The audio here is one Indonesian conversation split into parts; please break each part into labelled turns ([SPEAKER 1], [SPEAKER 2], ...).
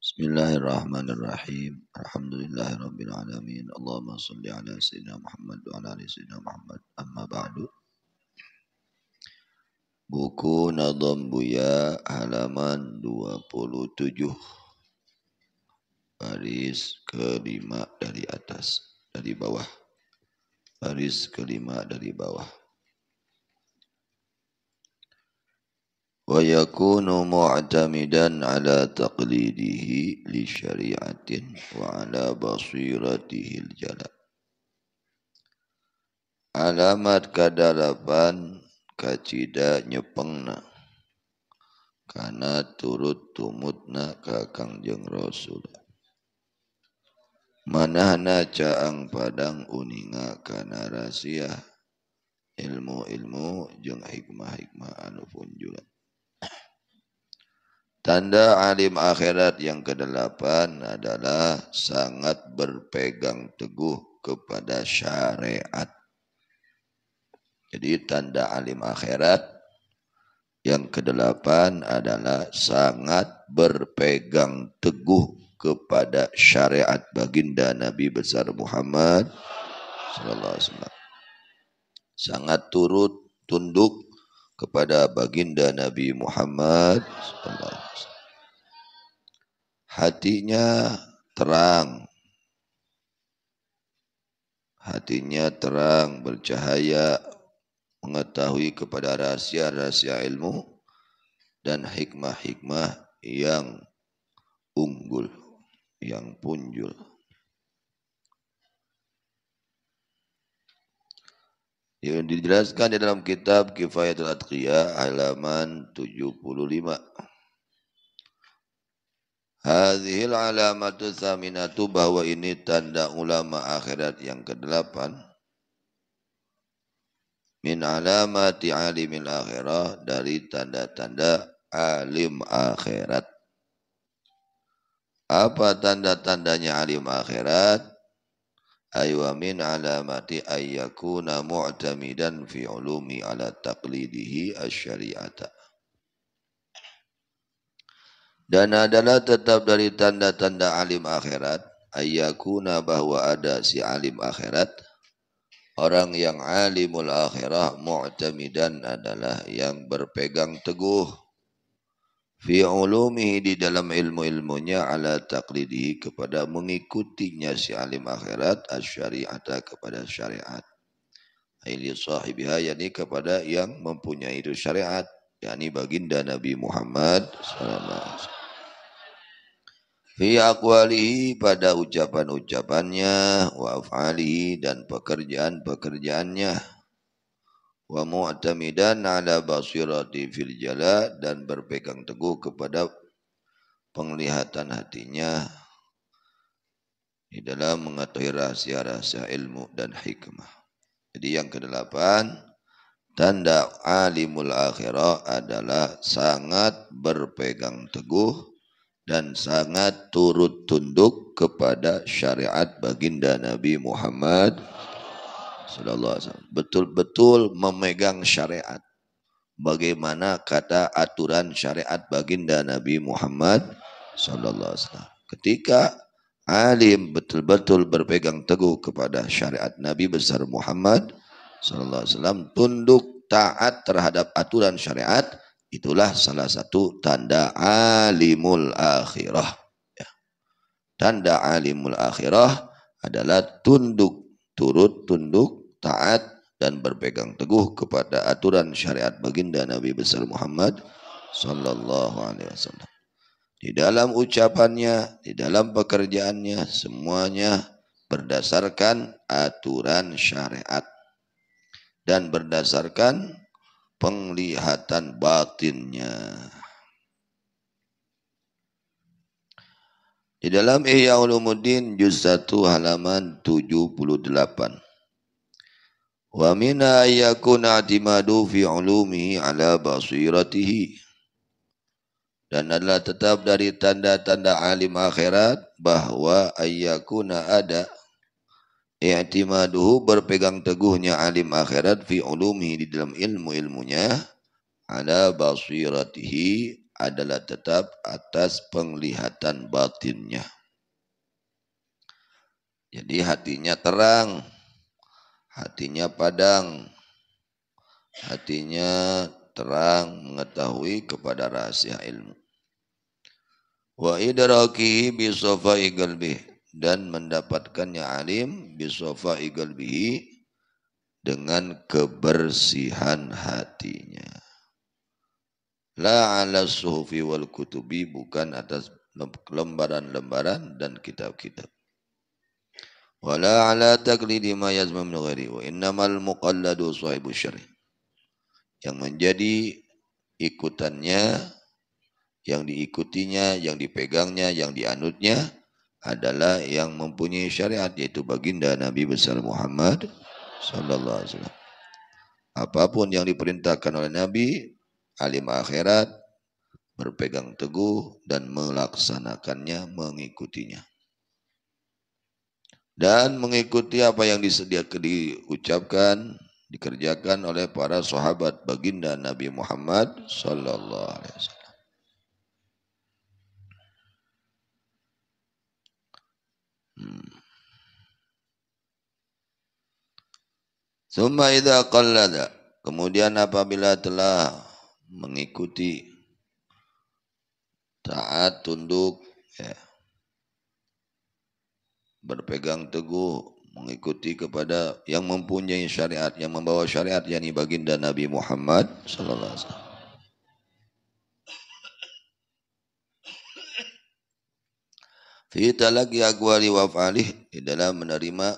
[SPEAKER 1] Bismillahirrahmanirrahim. Alhamdulillahirabbil alamin. Allahumma shalli ala sayyidina Muhammad wa ala ali sayyidina Muhammad. Amma ba'du. Buku Nadom Buya halaman 27. Baris kelima dari atas, dari bawah. Baris kelima dari bawah. ويكون معتمدا على تقليده لشريعة وعلى بصيرته الجلال Alamat kadalapan kacida nyepengna karena turut tumutna ka Kangjeng Rasul. Manahna caang padang uninga kana rahasia ilmu-ilmu jeung hikmah-hikmah anu punjulan. Tanda alim akhirat yang kedelapan adalah sangat berpegang teguh kepada syariat. Jadi tanda alim akhirat yang kedelapan adalah sangat berpegang teguh kepada syariat baginda Nabi besar Muhammad sallallahu Sangat turut tunduk kepada baginda Nabi Muhammad hatinya terang hatinya terang bercahaya mengetahui kepada rahasia-rahasia ilmu dan hikmah-hikmah yang unggul yang punjul yang dijelaskan di dalam kitab Kifayatul Atqiyah halaman 75. Hadhil alamatu saminatu bahwa ini tanda ulama akhirat yang ke-8 min alamati alimil akhirah dari tanda-tanda alim akhirat. Apa tanda-tandanya alim akhirat? ay wa min alamati ayyakuna mu'tamidan fi ulumi ala taqlidihi asyariata dan adalah tetap dari tanda-tanda alim akhirat ayyakuna bahwa ada si alim akhirat orang yang alimul akhirah mu'tamidan adalah yang berpegang teguh fi ulumihi di dalam ilmu-ilmunya ala taqlidi kepada mengikutinya si alim akhirat asyariata kepada syariat aili sahibiha yakni kepada yang mempunyai itu syariat yakni baginda Nabi Muhammad sallallahu alaihi wasallam fi aqwalihi pada ucapan-ucapannya wa af'alihi dan pekerjaan-pekerjaannya wa mu'tamidan ala basirati fil jala dan berpegang teguh kepada penglihatan hatinya di dalam mengetahui rahasia-rahasia ilmu dan hikmah. Jadi yang kedelapan, tanda alimul akhirah adalah sangat berpegang teguh dan sangat turut tunduk kepada syariat baginda Nabi Muhammad Sallallahu alaihi wasallam betul-betul memegang syariat. Bagaimana kata aturan syariat baginda Nabi Muhammad Sallallahu alaihi wasallam. Ketika alim betul-betul berpegang teguh kepada syariat Nabi besar Muhammad Sallallahu alaihi wasallam tunduk taat terhadap aturan syariat itulah salah satu tanda alimul akhirah. Ya. Tanda alimul akhirah adalah tunduk turut tunduk taat dan berpegang teguh kepada aturan syariat baginda Nabi besar Muhammad sallallahu alaihi wasallam. Di dalam ucapannya, di dalam pekerjaannya semuanya berdasarkan aturan syariat dan berdasarkan penglihatan batinnya. Di dalam Ihya Ulumuddin juz 1 halaman 78. Wa minha yakuna timadu fi ulumi ala basiratihi. Dan adalah tetap dari tanda-tanda alim akhirat bahwa ayyakuna ada i'timaduhu berpegang teguhnya alim akhirat fi ulumi di dalam ilmu-ilmunya ala basiratihi adalah tetap atas penglihatan batinnya. Jadi hatinya terang, hatinya padang, hatinya terang mengetahui kepada rahasia ilmu. Wa idrakihi bi safai qalbih dan mendapatkannya alim bi safai qalbihi dengan kebersihan hatinya. La ala suhufi wal kutubi bukan atas lembaran-lembaran dan kitab-kitab. ولا على تقليد ما يزم من غيره وإنما المقلد صاحب الشر yang menjadi ikutannya yang diikutinya yang dipegangnya yang dianutnya adalah yang mempunyai syariat yaitu baginda Nabi besar Muhammad sallallahu alaihi wasallam apapun yang diperintahkan oleh Nabi alim akhirat berpegang teguh dan melaksanakannya mengikutinya dan mengikuti apa yang disediakan diucapkan dikerjakan oleh para sahabat baginda Nabi Muhammad sallallahu alaihi wasallam. Hmm. Summa idza qallada. Kemudian apabila telah mengikuti taat tunduk ya berpegang teguh mengikuti kepada yang mempunyai syariat, yang membawa syariat yakni baginda Nabi Muhammad sallallahu alaihi wasallam. Fi talaqi aqwali wa af'alih dalam menerima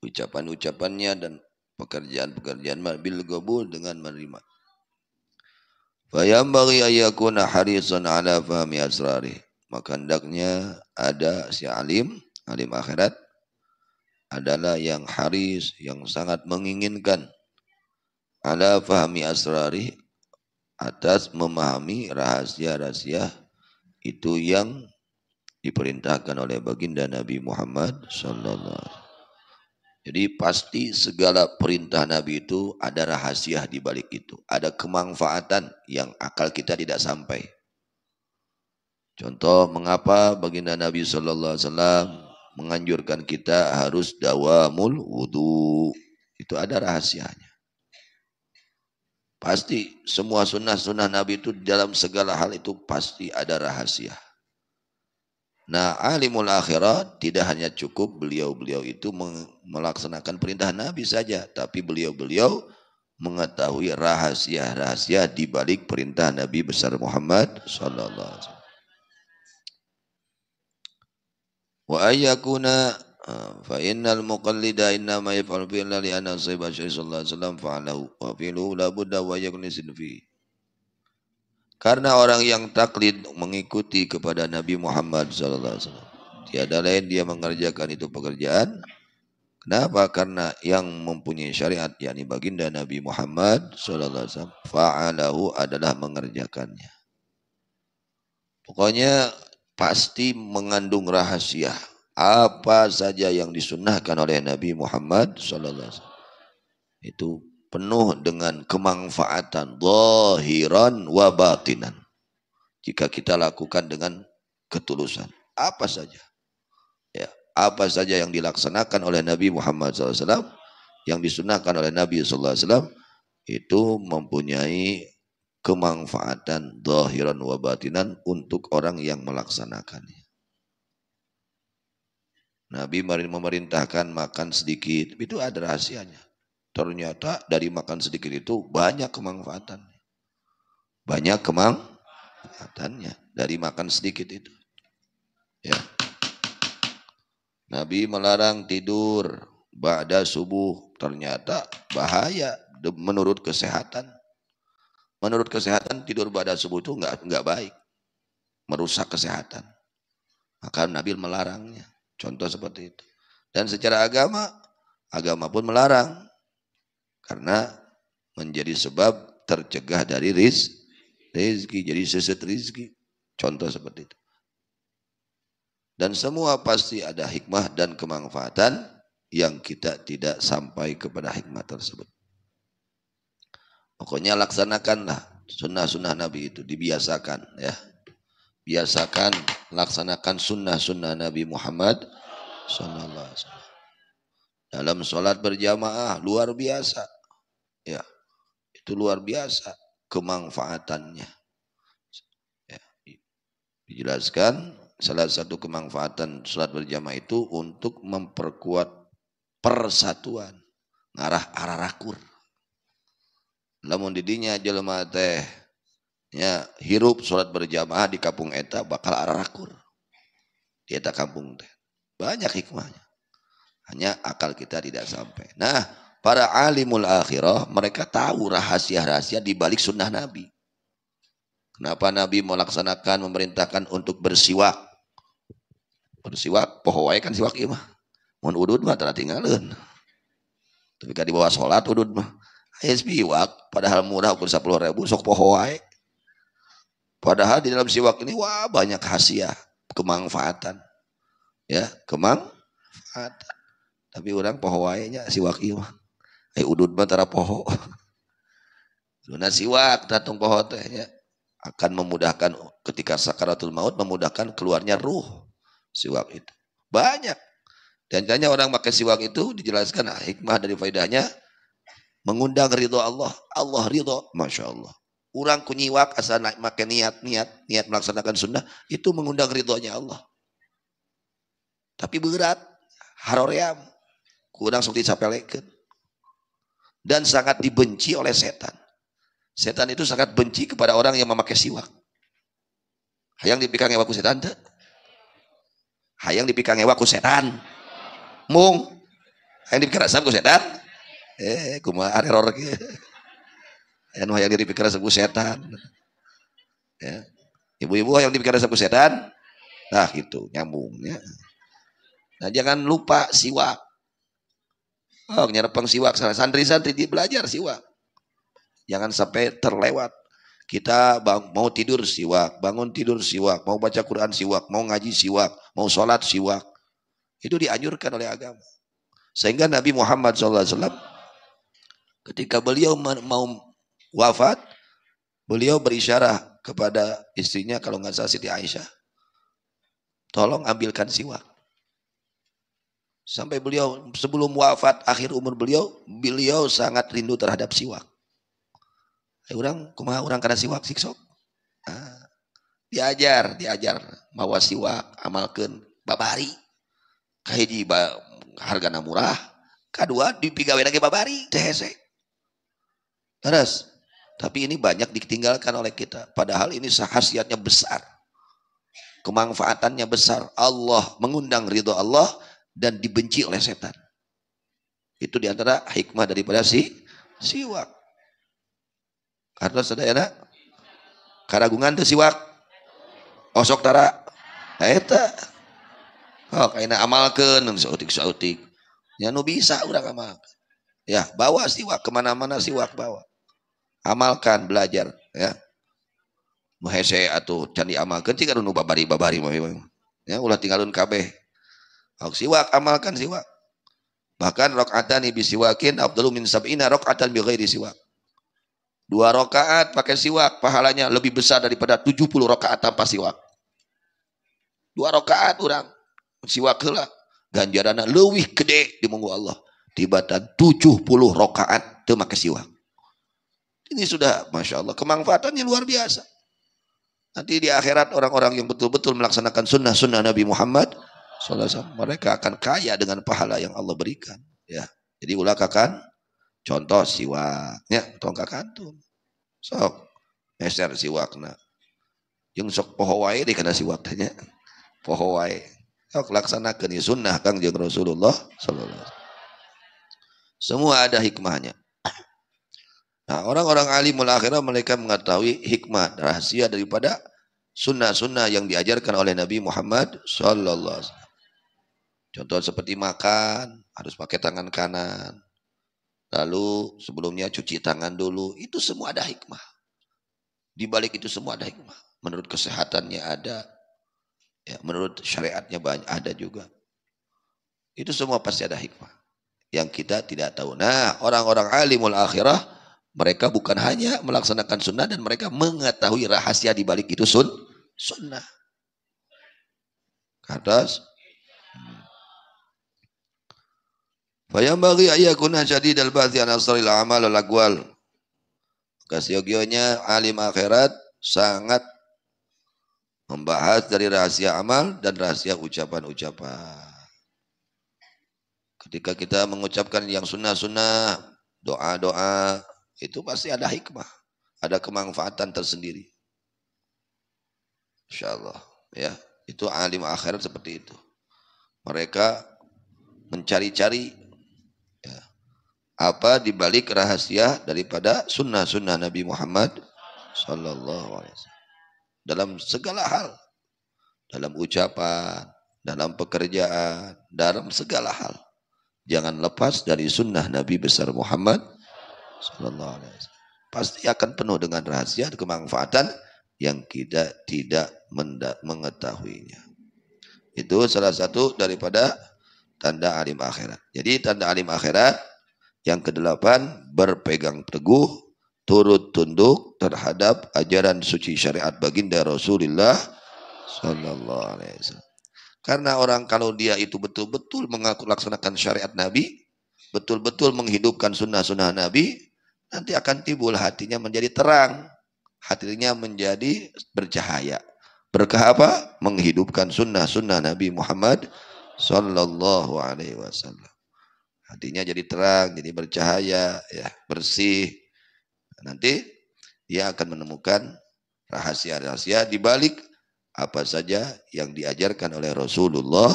[SPEAKER 1] ucapan-ucapannya dan pekerjaan-pekerjaan bil qabul dengan menerima. Fayambaghi ayyakuna harisan ala fahmi asrari. Maka hendaknya ada si alim alim akhirat adalah yang haris, yang sangat menginginkan ala fahmi asrari atas memahami rahasia-rahasia itu yang diperintahkan oleh baginda Nabi Muhammad sallallahu jadi pasti segala perintah Nabi itu ada rahasia di balik itu. Ada kemanfaatan yang akal kita tidak sampai. Contoh mengapa baginda Nabi SAW menganjurkan kita harus dawamul wudhu. Itu ada rahasianya. Pasti semua sunnah-sunnah Nabi itu dalam segala hal itu pasti ada rahasia. Nah alimul akhirat tidak hanya cukup beliau-beliau itu melaksanakan perintah Nabi saja. Tapi beliau-beliau mengetahui rahasia-rahasia di balik perintah Nabi besar Muhammad Sallallahu Alaihi Wa ayyakuna eh, fa innal muqallida innama yaf'alu fi li anna sayyid sallallahu alaihi wasallam fa'alahu wa fi'luhu la budda wa yakun fi karena orang yang taklid mengikuti kepada Nabi Muhammad sallallahu alaihi wasallam tiada lain dia mengerjakan itu pekerjaan kenapa karena yang mempunyai syariat yakni baginda Nabi Muhammad sallallahu alaihi wasallam fa'alahu adalah mengerjakannya pokoknya pasti mengandung rahasia. Apa saja yang disunahkan oleh Nabi Muhammad saw itu penuh dengan kemanfaatan zahiran wa batinan. Jika kita lakukan dengan ketulusan, apa saja. Ya, apa saja yang dilaksanakan oleh Nabi Muhammad SAW, yang disunahkan oleh Nabi SAW, itu mempunyai kemanfaatan dohiran wa batinan untuk orang yang melaksanakannya. Nabi marin memerintahkan makan sedikit, itu ada rahasianya. Ternyata dari makan sedikit itu banyak kemangfaatan, Banyak kemanfaatannya dari makan sedikit itu. Ya. Nabi melarang tidur ba'da subuh. Ternyata bahaya menurut kesehatan. Menurut kesehatan tidur pada subuh itu nggak nggak baik, merusak kesehatan. Maka Nabi melarangnya. Contoh seperti itu. Dan secara agama, agama pun melarang karena menjadi sebab tercegah dari riz, rizki, jadi seset rizki. Contoh seperti itu. Dan semua pasti ada hikmah dan kemanfaatan yang kita tidak sampai kepada hikmah tersebut. Pokoknya laksanakanlah sunnah-sunnah Nabi itu dibiasakan ya. Biasakan laksanakan sunnah-sunnah Nabi Muhammad Sallallahu Alaihi Wasallam. Dalam sholat berjamaah luar biasa, ya itu luar biasa kemanfaatannya. Ya. Dijelaskan salah satu kemanfaatan sholat berjamaah itu untuk memperkuat persatuan ngarah arah rakur lamun didinya jelema teh ya hirup sholat berjamaah di kampung eta bakal arakur di eta kampung teh banyak hikmahnya hanya akal kita tidak sampai nah para alimul akhirah mereka tahu rahasia-rahasia di balik sunnah nabi kenapa nabi melaksanakan memerintahkan untuk bersiwak bersiwak pohoai kan siwak imah mun udud mah tinggalin tapi kan di bawah sholat udud mah Ayah siwak, padahal murah ukur 10 ribu, sok pohoai. Padahal di dalam siwak ini wah banyak hasiah, kemanfaatan. Ya, kemanfaatan. Tapi orang pohoainya nya siwak iwa. Eh udut mah poho. Luna siwak datang poho nya Akan memudahkan ketika sakaratul maut memudahkan keluarnya ruh siwak itu. Banyak. Dan tanya orang pakai siwak itu dijelaskan nah, hikmah dari faidahnya mengundang ridho Allah, Allah ridho, masya Allah. Orang kunyiwak asal naik makan niat, niat, niat melaksanakan sunnah, itu mengundang ridhonya Allah. Tapi berat, haroream, kurang seperti capeleken. Dan sangat dibenci oleh setan. Setan itu sangat benci kepada orang yang memakai siwak. Hayang dipikang ewa setan tak? Hayang dipikang ewa setan. Mung. Hayang dipikang asam ku setan eh kuma error gitu anu hayang diri pikiran setan ya ibu-ibu yang dipikir saku setan nah itu ya nah jangan lupa siwak oh nyerepeng siwak santri-santri di belajar siwak jangan sampai terlewat kita bang, mau tidur siwak, bangun tidur siwak, mau baca Quran siwak, mau ngaji siwak, mau sholat siwak. Itu dianjurkan oleh agama. Sehingga Nabi Muhammad SAW Ketika beliau mau wafat, beliau berisyarah kepada istrinya kalau nggak salah Siti Aisyah. Tolong ambilkan siwak. Sampai beliau sebelum wafat akhir umur beliau, beliau sangat rindu terhadap siwak. Ayo eh, orang, kumaha orang karena siwak siksok. Nah, diajar, diajar. Mawa siwak, amalkan. Babari. Kahiji ba, hargana murah. Kedua, dipigawin lagi babari. THC. Terus. Tapi ini banyak ditinggalkan oleh kita. Padahal ini khasiatnya besar. Kemanfaatannya besar. Allah mengundang ridho Allah dan dibenci oleh setan. Itu diantara hikmah daripada si siwak. Karena saudara karagungan tuh siwak. Osok tara. Nah, eta. Oh, kaina amalkan sautik-sautik. Ya nu bisa udah amalkan. Ya, bawa siwak kemana-mana siwak bawa amalkan belajar ya mahese atau candi amalkan kan nu babari babari ya ulah tinggalun kabeh Aku siwak amalkan siwak bahkan rok rakaatani bi siwakin abdul min sab'ina rakaatan bi ghairi siwak dua rokaat pakai siwak pahalanya lebih besar daripada tujuh puluh rokaat tanpa siwak dua rokaat orang siwak heula ganjaran lebih gede di mungu Allah tibatan 70 rokaat teu pakai siwak ini sudah, Masya Allah, kemanfaatannya luar biasa. Nanti di akhirat orang-orang yang betul-betul melaksanakan sunnah-sunnah Nabi Muhammad mereka akan kaya dengan pahala yang Allah berikan. Ya, Jadi ulah kakan, contoh siwak, ya, tongkak kantun. Sok, meser siwakna. Jeng sok pohawai di dikena siwak ya. pohawai, Sok laksanakan sunnah Kang Jeng Rasulullah Semua ada hikmahnya. Nah, orang-orang alimul akhirah mereka mengetahui hikmah rahasia daripada sunnah-sunnah yang diajarkan oleh Nabi Muhammad saw. Contoh seperti makan harus pakai tangan kanan. Lalu sebelumnya cuci tangan dulu, itu semua ada hikmah. Di balik itu semua ada hikmah. Menurut kesehatannya ada, ya, menurut syariatnya banyak ada juga. Itu semua pasti ada hikmah yang kita tidak tahu. Nah, orang-orang alimul akhirah mereka bukan hanya melaksanakan sunnah dan mereka mengetahui rahasia di balik itu sun sunnah. Kadas. Bayam bagi ayakuna syadid al-ba'thi amal al Kasiogionya alim akhirat sangat membahas dari rahasia amal dan rahasia ucapan-ucapan. Ketika kita mengucapkan yang sunnah-sunnah, doa-doa, itu pasti ada hikmah, ada kemanfaatan tersendiri. Insya Allah. Ya, itu alim akhirat seperti itu. Mereka mencari-cari ya, apa balik rahasia daripada sunnah-sunnah Nabi Muhammad Sallallahu Alaihi dalam segala hal, dalam ucapan, dalam pekerjaan, dalam segala hal. Jangan lepas dari sunnah Nabi besar Muhammad Sallallahu alaihi wasallam. Pasti akan penuh dengan rahasia dan kemanfaatan yang kita tidak mengetahuinya. Itu salah satu daripada tanda alim akhirat. Jadi tanda alim akhirat yang kedelapan berpegang teguh turut tunduk terhadap ajaran suci syariat baginda Rasulullah sallallahu alaihi wasallam. Karena orang kalau dia itu betul-betul mengaku laksanakan syariat Nabi, betul-betul menghidupkan sunnah-sunnah Nabi, nanti akan timbul hatinya menjadi terang. Hatinya menjadi bercahaya. Berkah apa? Menghidupkan sunnah-sunnah Nabi Muhammad Sallallahu Alaihi Wasallam. Hatinya jadi terang, jadi bercahaya, ya bersih. Nanti dia akan menemukan rahasia-rahasia di balik apa saja yang diajarkan oleh Rasulullah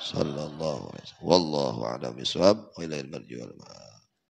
[SPEAKER 1] sallallahu alaihi wasallam. Wallahu a'lam bishawab wa ilaihi al-marji wal ma'ad.